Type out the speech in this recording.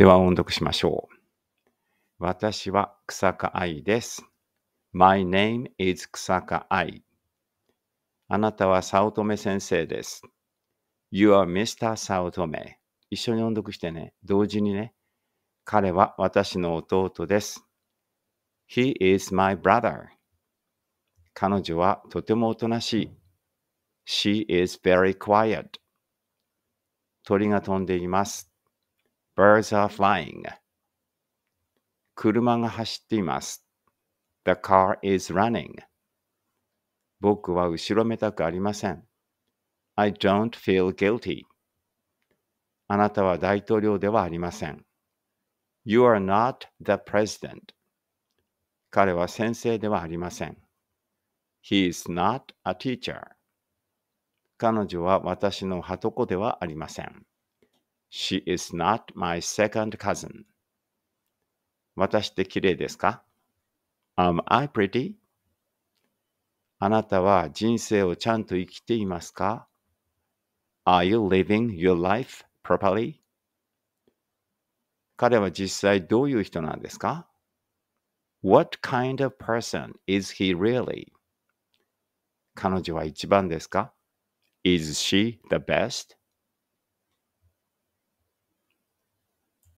では音読しましょう。私は草加愛です。My name is 草加愛。あなたは早乙女先生です。You are Mr. 早乙女。一緒に音読してね。同時にね。彼は私の弟です。He is my brother. 彼女はとてもおとなしい。She is very quiet. 鳥が飛んでいます。birds are flying. 車が走っています。The car is running. 僕は後ろめたくありません。I don't feel guilty. あなたは大統領ではありません。You are not the president. 彼は先生ではありません。He is not a teacher. 彼女は私のはとこではありません。She is not my second cousin. 私って綺麗ですか ?Am I pretty? あなたは人生をちゃんと生きていますか ?Are you living your life properly? 彼は実際どういう人なんですか ?What kind of person is he really? 彼女は一番ですか ?Is she the best?